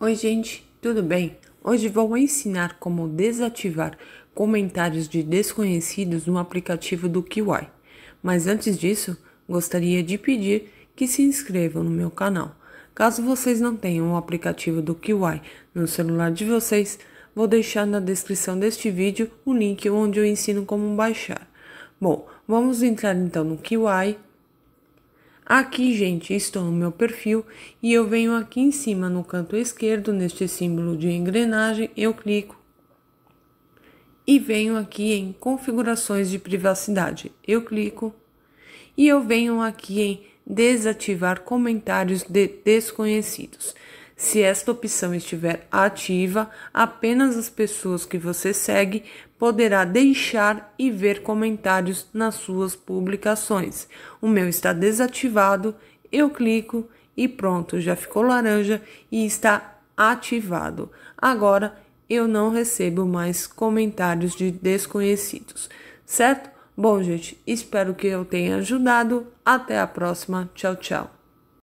Oi, gente, tudo bem? Hoje vou ensinar como desativar comentários de desconhecidos no aplicativo do Kiwi. Mas antes disso, gostaria de pedir que se inscrevam no meu canal. Caso vocês não tenham o aplicativo do Kiwi no celular de vocês, vou deixar na descrição deste vídeo o link onde eu ensino como baixar. Bom, vamos entrar então no Kiwi Aqui, gente, estou no meu perfil e eu venho aqui em cima no canto esquerdo, neste símbolo de engrenagem, eu clico e venho aqui em configurações de privacidade, eu clico e eu venho aqui em desativar comentários de desconhecidos. Se esta opção estiver ativa, apenas as pessoas que você segue poderá deixar e ver comentários nas suas publicações. O meu está desativado, eu clico e pronto, já ficou laranja e está ativado. Agora eu não recebo mais comentários de desconhecidos, certo? Bom, gente, espero que eu tenha ajudado. Até a próxima. Tchau, tchau.